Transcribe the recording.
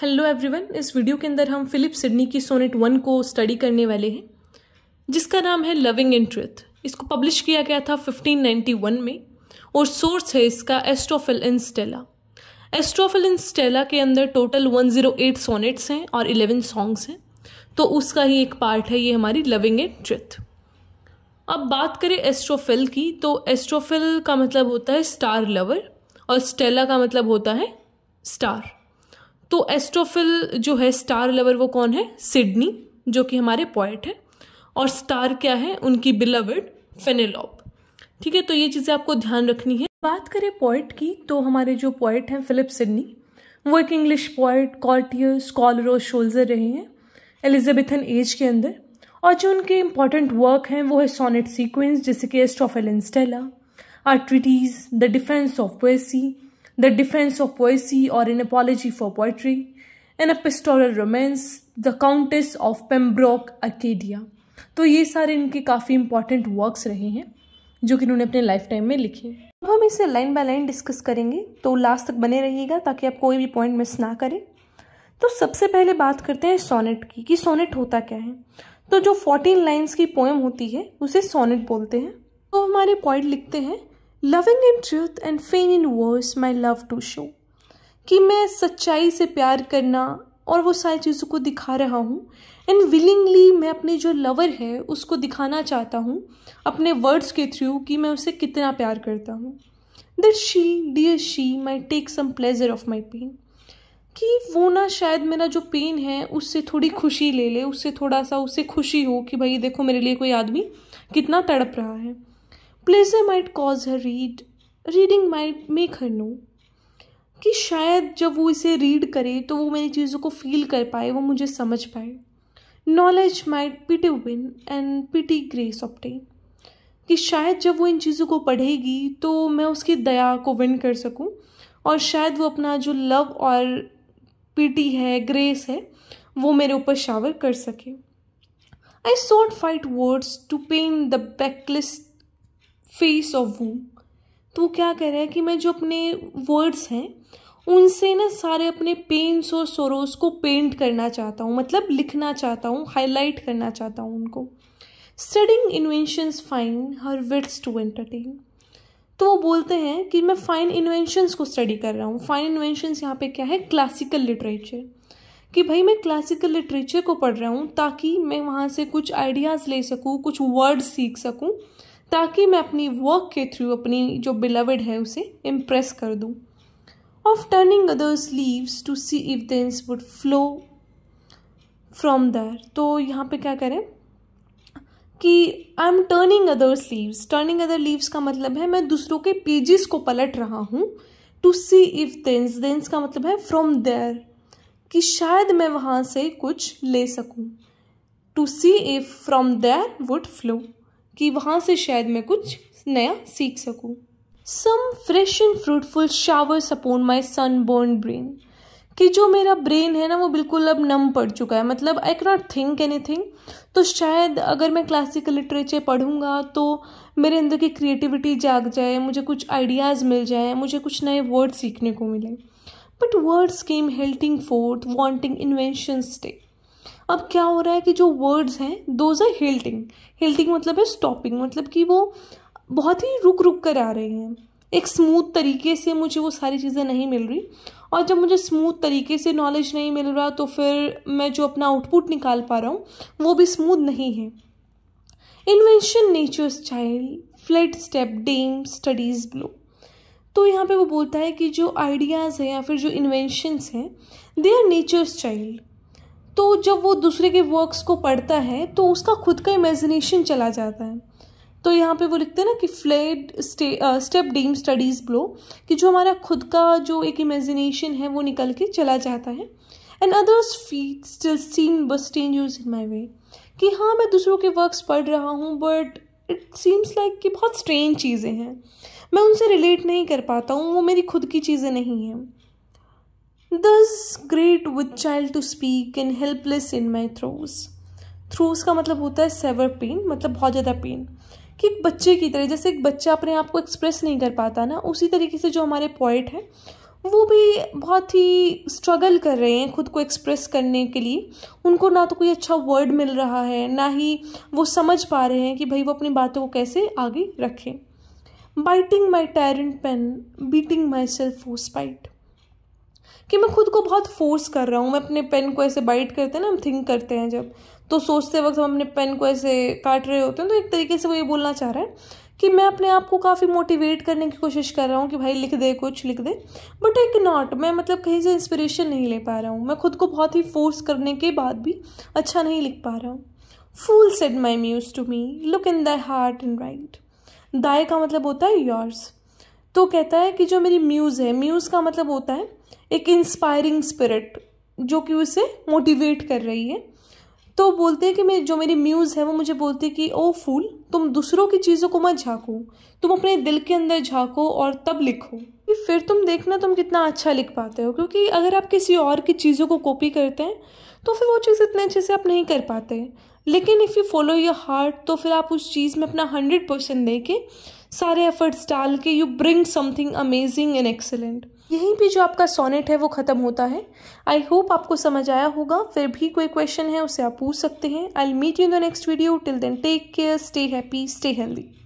Hello everyone इस video के अंदर हम फिलिप सिडनी की सोनेट वन को स्टडी करने वाले हैं जिसका नाम है लविंग इन ट्रुथ इसको पब्लिश किया गया था 1591 में और सोर्स है इसका Astrophil in Stella Astrophil in Stella के अंदर टोटल 108 सोनेट्स हैं और 11 सॉन्ग्स हैं तो उसका ही एक पार्ट है ये हमारी लविंग इन ट्रुथ अब बात करें एस्ट्रोफिल की तो एस्ट्रोफिल का मतलब होता है स्टार लवर और स्टेला का मतलब होता है स्टार तो एस्ट्रोफिल जो है स्टार लवर वो कौन है सिडनी जो कि हमारे पॉइट है और स्टार क्या है उनकी बिलवड फेनेलॉप ठीक है तो ये चीज़ें आपको ध्यान रखनी है बात करें पॉइट की तो हमारे जो पॉइट हैं फिलिप सिडनी वो एक इंग्लिश पॉइट कॉर्टियर स्कॉलर और शोल्जर रहे हैं एलिजाबेथन एज के अंदर और जो उनके इम्पॉर्टेंट वर्क हैं वो है सोनेट सीक्वेंस जैसे कि एस्ट्रोफेल इंस्टेला आर्ट्रिटीज the Defence of Poesy the defense of poesy or an apology for poetry, an epistoral romance, the Countess of Pembroke Acadia. तो ये सारे इनके काफ़ी इंपॉर्टेंट वर्क्स रहे हैं जो कि इन्होंने अपने लाइफ टाइम में लिखे अब हम इसे लाइन बाय लाइन डिस्कस करेंगे तो लास्ट तक बने रहिएगा ताकि आप कोई भी पॉइंट मिस ना करें तो सबसे पहले बात करते हैं सोनेट की कि सोनेट होता क्या है तो जो फोर्टीन लाइन्स की पोएम होती है उसे सोनेट बोलते हैं तो हमारे पॉइंट लिखते हैं loving in truth and fain in verse my love to show कि मैं सच्चाई से प्यार करना और वो सारी चीज़ों को दिखा रहा हूँ एंड विलिंगली मैं अपने जो लवर है उसको दिखाना चाहता हूँ अपने वर्ड्स के थ्रू कि मैं उसे कितना प्यार करता हूँ that she dear she might take some pleasure of my pain कि वो ना शायद मेरा जो पेन है उससे थोड़ी खुशी ले ले उससे थोड़ा सा उससे खुशी हो कि भाई देखो मेरे लिए कोई आदमी कितना तड़प रहा है pleasure might cause her read reading might make her know कि शायद जब वो इसे रीड करे तो वो मेरी चीज़ों को फील कर पाए वो मुझे समझ पाए knowledge might pity win and pity grace obtain कि शायद जब वो इन चीज़ों को पढ़ेगी तो मैं उसकी दया को विन कर सकूं और शायद वो अपना जो लव और पीटी है ग्रेस है वो मेरे ऊपर शावर कर सके I sought fit words to paint the blackest face of woe तो वो क्या कह रहा है कि मैं जो अपने वर्ड्स हैं उनसे ना सारे अपने पेंट्स और सोरोस को पेंट करना चाहता हूँ मतलब लिखना चाहता हूँ हाईलाइट करना चाहता हूँ उनको studying inventions fine her wits to entertain तो वो बोलते हैं कि मैं फ़ाइन इन्वेंशंस को स्टडी कर रहा हूँ फ़ाइन इन्वेंशंस यहाँ पे क्या है क्लासिकल लिटरेचर कि भाई मैं क्लासिकल लिटरेचर को पढ़ रहा हूँ ताकि मैं वहाँ से कुछ आइडियाज़ ले सकूँ कुछ वर्ड सीख सकूँ ताकि मैं अपनी वर्क के थ्रू अपनी जो बिलवड है उसे इम्प्रेस कर दूँ oft turning others leaves to see if thence would flow from there तो यहाँ पे क्या करें कि I am turning others leaves turning other leaves का मतलब है मैं दूसरों के पेजेस को पलट रहा हूँ to see if thence thence का मतलब है फ्रॉम देयर कि शायद मैं वहाँ से कुछ ले सकूँ to see if from there would flow कि वहाँ से शायद मैं कुछ नया सीख सकूँ some fresh and fruitful shower upon my sunburned brain कि जो मेरा ब्रेन है ना वो बिल्कुल अब नम पड़ चुका है मतलब I cannot think anything तो शायद अगर मैं क्लासिकल लिटरेचर पढ़ूँगा तो मेरे अंदर की क्रिएटिविटी जाग जाए मुझे कुछ आइडियाज़ मिल जाए मुझे कुछ नए वर्ड सीखने को मिले but words came halting forth wanting invention stay अब क्या हो रहा है कि जो वर्ड्स हैं दोज आर हिल्टिंग हिल्टिंग मतलब है स्टॉपिंग मतलब कि वो बहुत ही रुक रुक कर आ रही हैं एक स्मूथ तरीके से मुझे वो सारी चीज़ें नहीं मिल रही और जब मुझे स्मूथ तरीके से नॉलेज नहीं मिल रहा तो फिर मैं जो अपना आउटपुट निकाल पा रहा हूँ वो भी स्मूथ नहीं है invention nature's child fled step dame study's blows तो यहाँ पे वो बोलता है कि जो आइडियाज़ हैं या फिर जो इन्वेंशनस हैं दे आर नेचर्स चाइल्ड तो जब वो दूसरे के वर्क्स को पढ़ता है तो उसका खुद का इमेजिनेशन चला जाता है तो यहाँ पे वो लिखते हैं ना कि fled step dame study's blows कि जो हमारा खुद का जो एक इमेजिनेशन है वो निकल के चला जाता है and others feet still seemed but चेंज इन माई वे कि हाँ मैं दूसरों के वर्क्स पढ़ रहा हूँ बट इट सीम्स लाइक कि बहुत स्ट्रेंज चीज़ें हैं मैं उनसे रिलेट नहीं कर पाता हूँ वो मेरी खुद की चीज़ें नहीं हैं thus great with child to speak in helpless in my throes throes का मतलब होता है सेवर पेन मतलब बहुत ज़्यादा पेन कि एक बच्चे की तरह जैसे एक बच्चा अपने आप को एक्सप्रेस नहीं कर पाता ना उसी तरीके से जो हमारे पोइट हैं वो भी बहुत ही स्ट्रगल कर रहे हैं खुद को एक्सप्रेस करने के लिए उनको ना तो कोई अच्छा वर्ड मिल रहा है ना ही वो समझ पा रहे हैं कि भाई वो अपनी बातों को कैसे आगे रखें biting my truant pen beating myself वो स्पाइट कि मैं खुद को बहुत फोर्स कर रहा हूँ मैं अपने पेन को ऐसे बाइट करते हैं ना हम थिंक करते हैं जब तो सोचते वक्त हम अपने पेन को ऐसे काट रहे होते हैं तो एक तरीके से वो ये बोलना चाह रहा है कि मैं अपने आप को काफ़ी मोटिवेट करने की कोशिश कर रहा हूँ कि भाई लिख दे कुछ लिख दे बट एक नॉट मैं मतलब कहीं से इंस्पिरेशन नहीं ले पा रहा हूँ मैं खुद को बहुत ही फोर्स करने के बाद भी अच्छा नहीं लिख पा रहा हूँ fool said my Muse to me look in thy heart and write thy का मतलब होता है योर्स तो कहता है कि जो मेरी म्यूज़ है म्यूज़ का मतलब होता है एक इंस्पायरिंग स्पिरिट जो कि उसे मोटिवेट कर रही है तो बोलते हैं कि मैं जो मेरी म्यूज़ है वो मुझे बोलती है कि ओ फूल तुम दूसरों की चीज़ों को मत झाँको तुम अपने दिल के अंदर झाँको और तब लिखो फिर तुम देखना तुम कितना अच्छा लिख पाते हो क्योंकि अगर आप किसी और की चीज़ों को कॉपी करते हैं तो फिर वो चीज़ इतने अच्छे से आप नहीं कर पाते लेकिन if you follow your heart तो फिर आप उस चीज़ में अपना हंड्रेड परसेंट दे के सारे एफर्ट्स डाल के you bring something amazing and excellent यहीं पे जो आपका सोनेट है वो ख़त्म होता है आई होप आपको समझ आया होगा फिर भी कोई क्वेश्चन है उसे आप पूछ सकते हैं I meet you the next video till then take care stay happy stay healthy